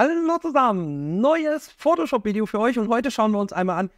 Hallo zusammen, neues Photoshop-Video für euch und heute schauen wir uns einmal an,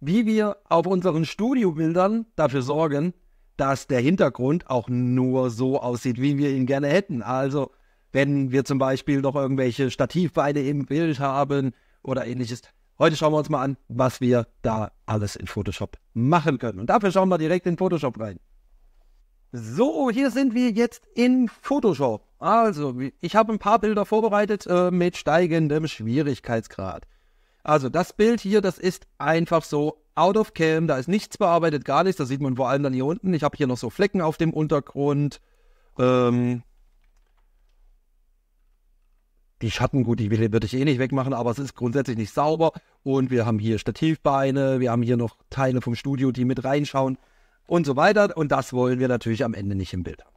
wie wir auf unseren Studiobildern dafür sorgen, dass der Hintergrund auch nur so aussieht, wie wir ihn gerne hätten. Also wenn wir zum Beispiel noch irgendwelche Stativbeine im Bild haben oder ähnliches. Heute schauen wir uns mal an, was wir da alles in Photoshop machen können. Und dafür schauen wir direkt in Photoshop rein. So, hier sind wir jetzt in Photoshop. Also, ich habe ein paar Bilder vorbereitet äh, mit steigendem Schwierigkeitsgrad. Also, das Bild hier, das ist einfach so out of cam. Da ist nichts bearbeitet, gar nichts. Das sieht man vor allem dann hier unten. Ich habe hier noch so Flecken auf dem Untergrund. Ähm, die Schatten, gut, die würde ich eh nicht wegmachen, aber es ist grundsätzlich nicht sauber. Und wir haben hier Stativbeine, wir haben hier noch Teile vom Studio, die mit reinschauen und so weiter. Und das wollen wir natürlich am Ende nicht im Bild haben.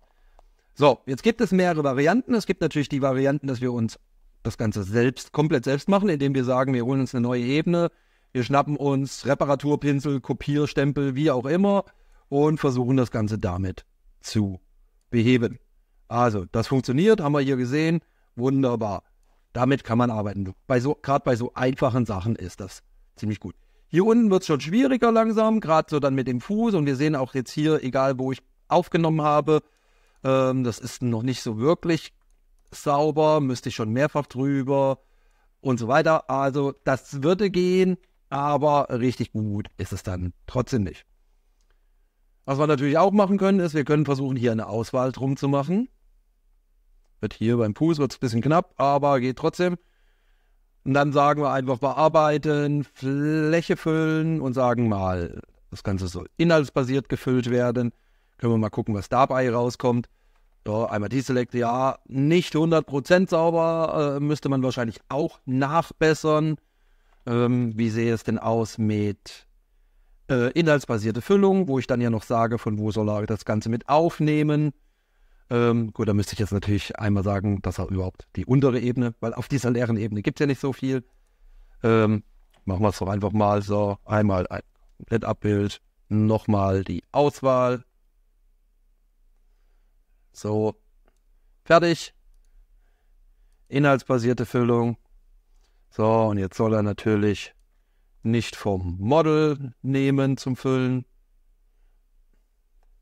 So, jetzt gibt es mehrere Varianten. Es gibt natürlich die Varianten, dass wir uns das Ganze selbst, komplett selbst machen, indem wir sagen, wir holen uns eine neue Ebene, wir schnappen uns Reparaturpinsel, Kopierstempel, wie auch immer und versuchen das Ganze damit zu beheben. Also, das funktioniert, haben wir hier gesehen. Wunderbar. Damit kann man arbeiten. Bei so, Gerade bei so einfachen Sachen ist das ziemlich gut. Hier unten wird es schon schwieriger langsam, gerade so dann mit dem Fuß. Und wir sehen auch jetzt hier, egal wo ich aufgenommen habe, ähm, das ist noch nicht so wirklich sauber, müsste ich schon mehrfach drüber und so weiter. Also das würde gehen, aber richtig gut ist es dann trotzdem nicht. Was wir natürlich auch machen können, ist, wir können versuchen, hier eine Auswahl drum zu machen. Wird hier beim Fuß wird es ein bisschen knapp, aber geht trotzdem. Und dann sagen wir einfach bearbeiten, Fläche füllen und sagen mal, das Ganze soll inhaltsbasiert gefüllt werden. Können wir mal gucken, was dabei rauskommt. Ja, einmal Deselect, ja, nicht 100% sauber, äh, müsste man wahrscheinlich auch nachbessern. Ähm, wie sehe es denn aus mit äh, inhaltsbasierte Füllung, wo ich dann ja noch sage, von wo soll er das Ganze mit aufnehmen? Ähm, gut, da müsste ich jetzt natürlich einmal sagen, dass er überhaupt die untere Ebene, weil auf dieser leeren Ebene gibt es ja nicht so viel. Ähm, machen wir es doch einfach mal so. Einmal ein Komplettabbild, nochmal die Auswahl. So, fertig. Inhaltsbasierte Füllung. So, und jetzt soll er natürlich nicht vom Model nehmen zum Füllen.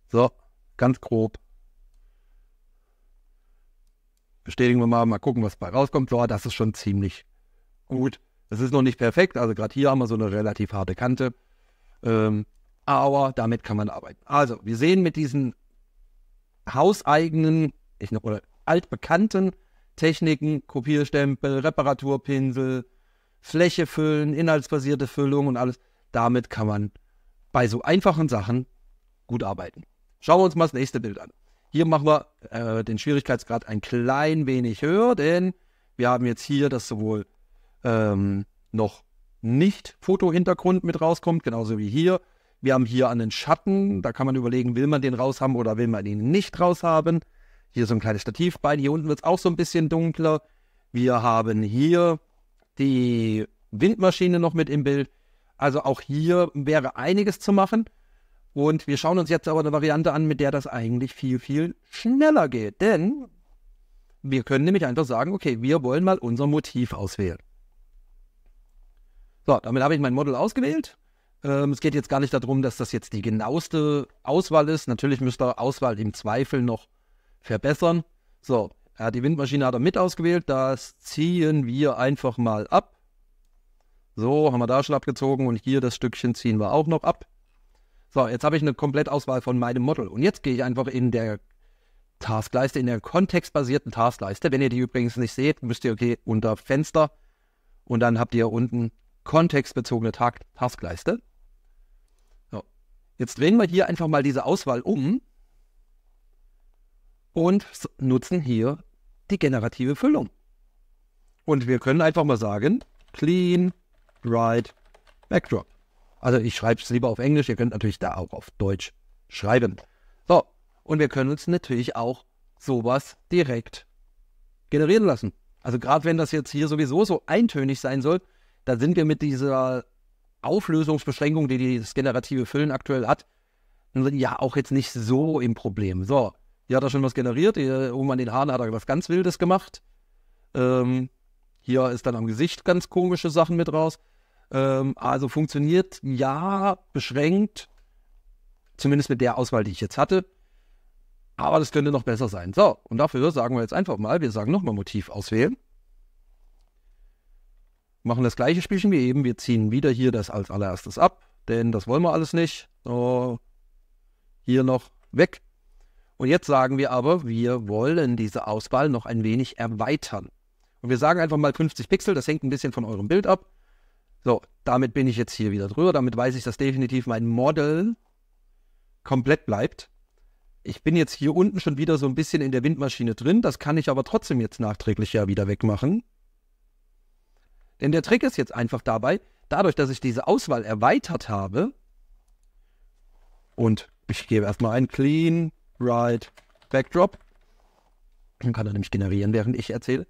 So, ganz grob bestätigen wir mal, mal gucken, was bei rauskommt. Ja, das ist schon ziemlich gut. Das ist noch nicht perfekt, also gerade hier haben wir so eine relativ harte Kante. Ähm, aber damit kann man arbeiten. Also, wir sehen mit diesen hauseigenen, ich noch, oder altbekannten Techniken, Kopierstempel, Reparaturpinsel, Fläche füllen, inhaltsbasierte Füllung und alles, damit kann man bei so einfachen Sachen gut arbeiten. Schauen wir uns mal das nächste Bild an. Hier machen wir äh, den Schwierigkeitsgrad ein klein wenig höher, denn wir haben jetzt hier, dass sowohl ähm, noch nicht Fotohintergrund mit rauskommt, genauso wie hier. Wir haben hier einen Schatten, da kann man überlegen, will man den raushaben oder will man ihn nicht raushaben. Hier so ein kleines Stativbein, hier unten wird es auch so ein bisschen dunkler. Wir haben hier die Windmaschine noch mit im Bild. Also auch hier wäre einiges zu machen. Und wir schauen uns jetzt aber eine Variante an, mit der das eigentlich viel, viel schneller geht. Denn wir können nämlich einfach sagen, okay, wir wollen mal unser Motiv auswählen. So, damit habe ich mein Model ausgewählt. Ähm, es geht jetzt gar nicht darum, dass das jetzt die genaueste Auswahl ist. Natürlich müsste Auswahl im Zweifel noch verbessern. So, ja, die Windmaschine hat er mit ausgewählt. Das ziehen wir einfach mal ab. So, haben wir da schon abgezogen und hier das Stückchen ziehen wir auch noch ab. So, jetzt habe ich eine Komplettauswahl von meinem Model. Und jetzt gehe ich einfach in der Taskleiste, in der kontextbasierten Taskleiste. Wenn ihr die übrigens nicht seht, müsst ihr okay unter Fenster und dann habt ihr unten kontextbezogene Taskleiste. So. Jetzt drehen wir hier einfach mal diese Auswahl um und nutzen hier die generative Füllung. Und wir können einfach mal sagen, clean, right, backdrop. Also ich schreibe es lieber auf Englisch, ihr könnt natürlich da auch auf Deutsch schreiben. So, und wir können uns natürlich auch sowas direkt generieren lassen. Also gerade wenn das jetzt hier sowieso so eintönig sein soll, dann sind wir mit dieser Auflösungsbeschränkung, die das generative Füllen aktuell hat, ja auch jetzt nicht so im Problem. So, hier hat er schon was generiert, hier oben an den Haaren hat er was ganz Wildes gemacht. Ähm, hier ist dann am Gesicht ganz komische Sachen mit raus. Ähm, also funktioniert ja beschränkt, zumindest mit der Auswahl, die ich jetzt hatte. Aber das könnte noch besser sein. So, und dafür sagen wir jetzt einfach mal, wir sagen nochmal Motiv auswählen. Machen das gleiche Spielchen wie eben. Wir ziehen wieder hier das als allererstes ab, denn das wollen wir alles nicht. So, hier noch weg. Und jetzt sagen wir aber, wir wollen diese Auswahl noch ein wenig erweitern. Und wir sagen einfach mal 50 Pixel, das hängt ein bisschen von eurem Bild ab. So, damit bin ich jetzt hier wieder drüber. Damit weiß ich, dass definitiv mein Model komplett bleibt. Ich bin jetzt hier unten schon wieder so ein bisschen in der Windmaschine drin. Das kann ich aber trotzdem jetzt nachträglich ja wieder wegmachen. Denn der Trick ist jetzt einfach dabei, dadurch, dass ich diese Auswahl erweitert habe und ich gebe erstmal ein Clean Right Backdrop, dann kann er nämlich generieren, während ich erzähle.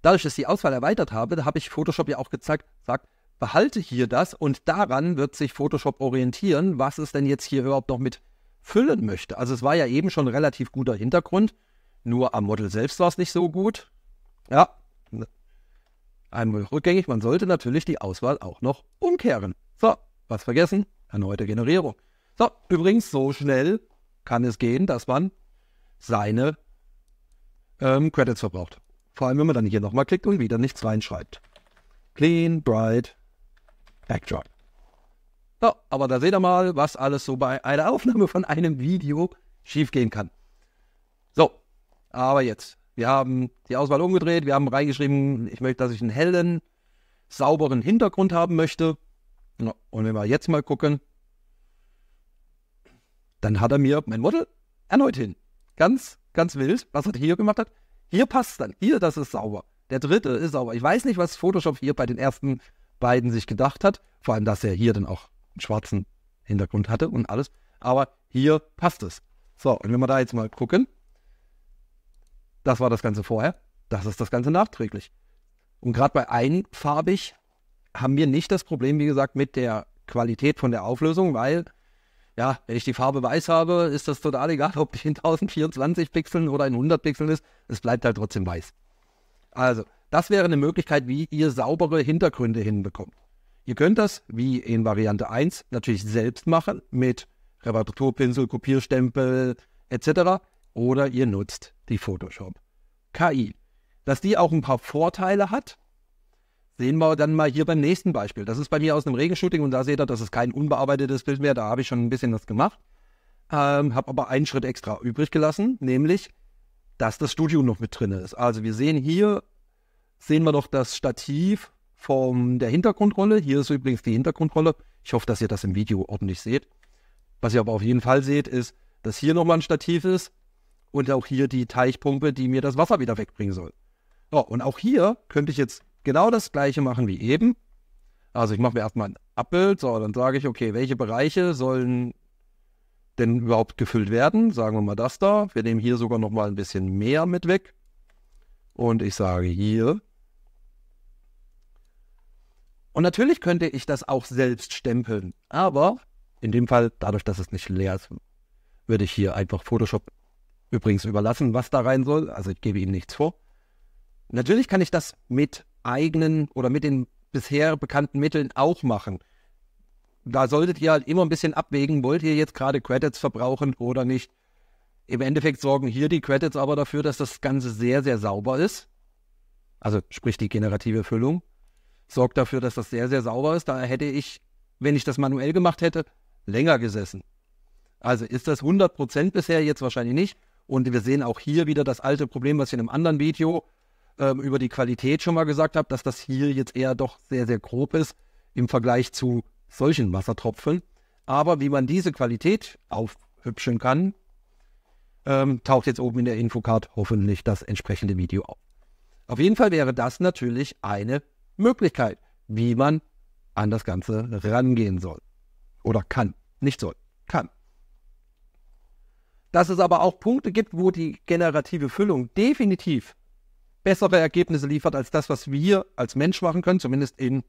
Dadurch, dass ich die Auswahl erweitert habe, habe ich Photoshop ja auch gezeigt, sagt, behalte hier das und daran wird sich Photoshop orientieren, was es denn jetzt hier überhaupt noch mit füllen möchte. Also es war ja eben schon ein relativ guter Hintergrund, nur am Model selbst war es nicht so gut. Ja, ne. einmal rückgängig, man sollte natürlich die Auswahl auch noch umkehren. So, was vergessen? Erneute Generierung. So, übrigens, so schnell kann es gehen, dass man seine ähm, Credits verbraucht. Vor allem, wenn man dann hier nochmal klickt und wieder nichts reinschreibt. Clean, bright, Backdrop. So, aber da seht ihr mal, was alles so bei einer Aufnahme von einem Video schiefgehen kann. So, aber jetzt. Wir haben die Auswahl umgedreht, wir haben reingeschrieben, ich möchte, dass ich einen hellen, sauberen Hintergrund haben möchte. Und wenn wir jetzt mal gucken, dann hat er mir mein Model erneut hin. Ganz, ganz wild, was er hier gemacht hat. Hier passt dann. Hier, das ist sauber. Der dritte ist sauber. Ich weiß nicht, was Photoshop hier bei den ersten Biden sich gedacht hat. Vor allem, dass er hier dann auch einen schwarzen Hintergrund hatte und alles. Aber hier passt es. So, und wenn wir da jetzt mal gucken, das war das Ganze vorher, das ist das Ganze nachträglich. Und gerade bei einfarbig haben wir nicht das Problem, wie gesagt, mit der Qualität von der Auflösung, weil, ja, wenn ich die Farbe weiß habe, ist das total egal, ob die in 1024 Pixeln oder in 100 Pixeln ist, es bleibt halt trotzdem weiß. Also, das wäre eine Möglichkeit, wie ihr saubere Hintergründe hinbekommt. Ihr könnt das, wie in Variante 1, natürlich selbst machen mit Reparaturpinsel, Kopierstempel etc. Oder ihr nutzt die Photoshop. KI. Dass die auch ein paar Vorteile hat, sehen wir dann mal hier beim nächsten Beispiel. Das ist bei mir aus einem Regenshooting und da seht ihr, das ist kein unbearbeitetes Bild mehr. Da habe ich schon ein bisschen was gemacht. Ähm, habe aber einen Schritt extra übrig gelassen, nämlich, dass das Studio noch mit drin ist. Also wir sehen hier sehen wir noch das Stativ von der Hintergrundrolle. Hier ist übrigens die Hintergrundrolle. Ich hoffe, dass ihr das im Video ordentlich seht. Was ihr aber auf jeden Fall seht, ist, dass hier nochmal ein Stativ ist und auch hier die Teichpumpe, die mir das Wasser wieder wegbringen soll. Ja, und auch hier könnte ich jetzt genau das gleiche machen wie eben. Also ich mache mir erstmal ein Abbild, so, dann sage ich, okay, welche Bereiche sollen denn überhaupt gefüllt werden? Sagen wir mal das da. Wir nehmen hier sogar nochmal ein bisschen mehr mit weg. Und ich sage hier, und natürlich könnte ich das auch selbst stempeln, aber in dem Fall, dadurch, dass es nicht leer ist, würde ich hier einfach Photoshop übrigens überlassen, was da rein soll. Also ich gebe Ihnen nichts vor. Natürlich kann ich das mit eigenen oder mit den bisher bekannten Mitteln auch machen. Da solltet ihr halt immer ein bisschen abwägen, wollt ihr jetzt gerade Credits verbrauchen oder nicht. Im Endeffekt sorgen hier die Credits aber dafür, dass das Ganze sehr, sehr sauber ist. Also sprich die generative Füllung sorgt dafür, dass das sehr, sehr sauber ist. Da hätte ich, wenn ich das manuell gemacht hätte, länger gesessen. Also ist das 100 bisher jetzt wahrscheinlich nicht. Und wir sehen auch hier wieder das alte Problem, was ich in einem anderen Video äh, über die Qualität schon mal gesagt habe, dass das hier jetzt eher doch sehr, sehr grob ist im Vergleich zu solchen Wassertropfen. Aber wie man diese Qualität aufhübschen kann, ähm, taucht jetzt oben in der Infocard hoffentlich das entsprechende Video auf. Auf jeden Fall wäre das natürlich eine Möglichkeit, wie man an das Ganze rangehen soll. Oder kann. Nicht soll. Kann. Dass es aber auch Punkte gibt, wo die generative Füllung definitiv bessere Ergebnisse liefert als das, was wir als Mensch machen können, zumindest in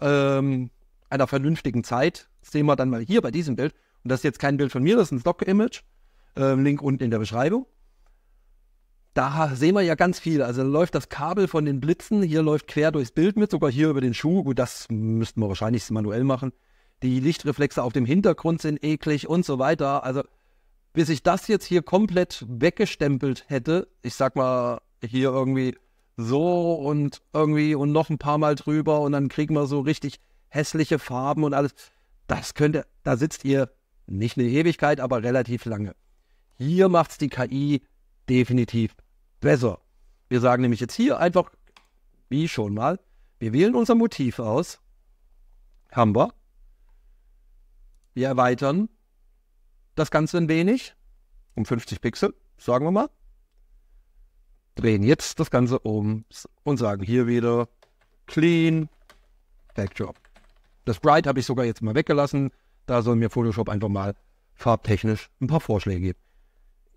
ähm, einer vernünftigen Zeit. Das sehen wir dann mal hier bei diesem Bild. Und das ist jetzt kein Bild von mir, das ist ein Stock-Image. Ähm, Link unten in der Beschreibung da sehen wir ja ganz viel. Also läuft das Kabel von den Blitzen, hier läuft quer durchs Bild mit, sogar hier über den Schuh. Gut, das müssten wir wahrscheinlich manuell machen. Die Lichtreflexe auf dem Hintergrund sind eklig und so weiter. Also bis ich das jetzt hier komplett weggestempelt hätte, ich sag mal hier irgendwie so und irgendwie und noch ein paar Mal drüber und dann kriegen wir so richtig hässliche Farben und alles. Das könnte, da sitzt ihr nicht eine Ewigkeit, aber relativ lange. Hier macht es die KI definitiv besser. Wir sagen nämlich jetzt hier einfach, wie schon mal, wir wählen unser Motiv aus. Haben wir. Wir erweitern das Ganze ein wenig, um 50 Pixel, sagen wir mal. Drehen jetzt das Ganze um und sagen hier wieder Clean Backdrop. Das Bright habe ich sogar jetzt mal weggelassen. Da soll mir Photoshop einfach mal farbtechnisch ein paar Vorschläge geben.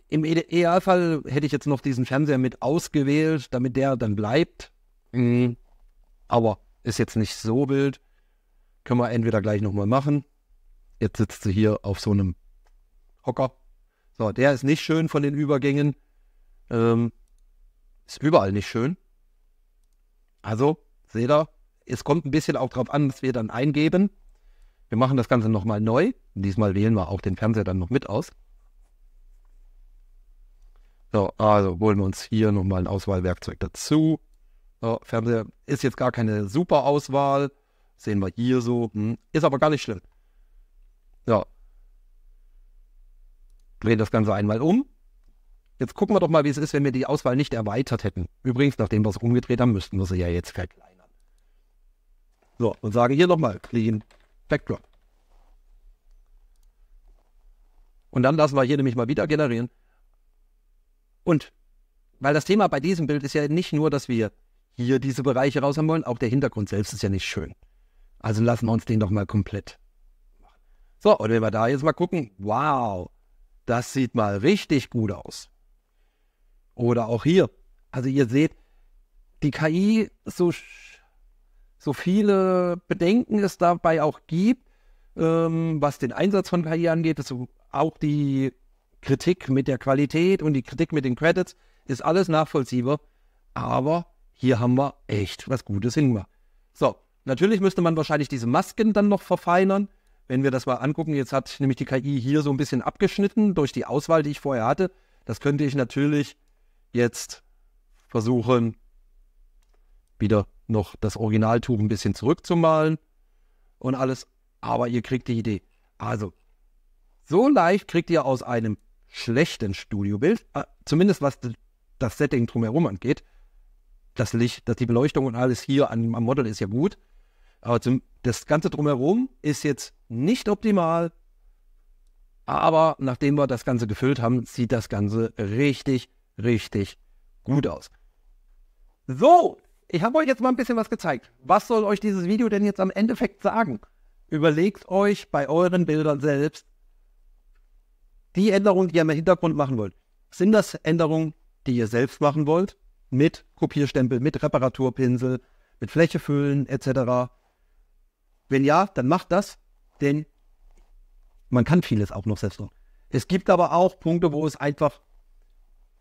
Im Idealfall hätte ich jetzt noch diesen Fernseher mit ausgewählt, damit der dann bleibt. Mhm. Aber ist jetzt nicht so wild. Können wir entweder gleich nochmal machen. Jetzt sitzt sie hier auf so einem Hocker. So, der ist nicht schön von den Übergängen. Ähm, ist überall nicht schön. Also, seht ihr, es kommt ein bisschen auch drauf an, dass wir dann eingeben. Wir machen das Ganze nochmal neu. Diesmal wählen wir auch den Fernseher dann noch mit aus. So, also holen wir uns hier nochmal ein Auswahlwerkzeug dazu. So, Fernseher ist jetzt gar keine super Auswahl. Sehen wir hier so. Hm. Ist aber gar nicht schlimm. So. Drehen das Ganze einmal um. Jetzt gucken wir doch mal, wie es ist, wenn wir die Auswahl nicht erweitert hätten. Übrigens, nachdem wir es umgedreht haben, müssten wir sie ja jetzt verkleinern. So, und sage hier nochmal Clean Backdrop. Und dann lassen wir hier nämlich mal wieder generieren. Und weil das Thema bei diesem Bild ist ja nicht nur, dass wir hier diese Bereiche raus haben wollen, auch der Hintergrund selbst ist ja nicht schön. Also lassen wir uns den doch mal komplett machen. So, und wenn wir da jetzt mal gucken, wow, das sieht mal richtig gut aus. Oder auch hier. Also ihr seht, die KI, so, so viele Bedenken es dabei auch gibt, ähm, was den Einsatz von KI angeht, dass auch die Kritik mit der Qualität und die Kritik mit den Credits ist alles nachvollziehbar. Aber hier haben wir echt was Gutes hingemacht. So, natürlich müsste man wahrscheinlich diese Masken dann noch verfeinern. Wenn wir das mal angucken, jetzt hat nämlich die KI hier so ein bisschen abgeschnitten durch die Auswahl, die ich vorher hatte. Das könnte ich natürlich jetzt versuchen, wieder noch das Originaltuch ein bisschen zurückzumalen und alles. Aber ihr kriegt die Idee. Also, so leicht kriegt ihr aus einem schlechten Studiobild, äh, zumindest was das Setting drumherum angeht. Das Licht, dass die Beleuchtung und alles hier am Model ist ja gut. Aber zum, das Ganze drumherum ist jetzt nicht optimal. Aber nachdem wir das Ganze gefüllt haben, sieht das Ganze richtig, richtig gut aus. So, ich habe euch jetzt mal ein bisschen was gezeigt. Was soll euch dieses Video denn jetzt am Endeffekt sagen? Überlegt euch bei euren Bildern selbst, die Änderungen, die ihr im Hintergrund machen wollt, sind das Änderungen, die ihr selbst machen wollt, mit Kopierstempel, mit Reparaturpinsel, mit Fläche füllen etc. Wenn ja, dann macht das, denn man kann vieles auch noch selbst machen. Es gibt aber auch Punkte, wo es einfach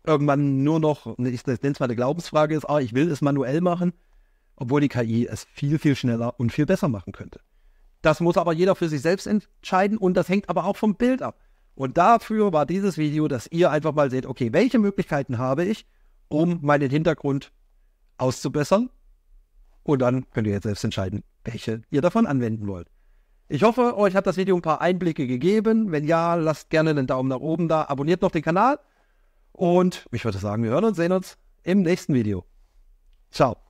irgendwann nur noch, ich nenne es mal eine Glaubensfrage ist, ah, ich will es manuell machen, obwohl die KI es viel, viel schneller und viel besser machen könnte. Das muss aber jeder für sich selbst entscheiden und das hängt aber auch vom Bild ab. Und dafür war dieses Video, dass ihr einfach mal seht, okay, welche Möglichkeiten habe ich, um meinen Hintergrund auszubessern? Und dann könnt ihr jetzt selbst entscheiden, welche ihr davon anwenden wollt. Ich hoffe, euch hat das Video ein paar Einblicke gegeben. Wenn ja, lasst gerne einen Daumen nach oben da, abonniert noch den Kanal. Und ich würde sagen, wir hören und sehen uns im nächsten Video. Ciao.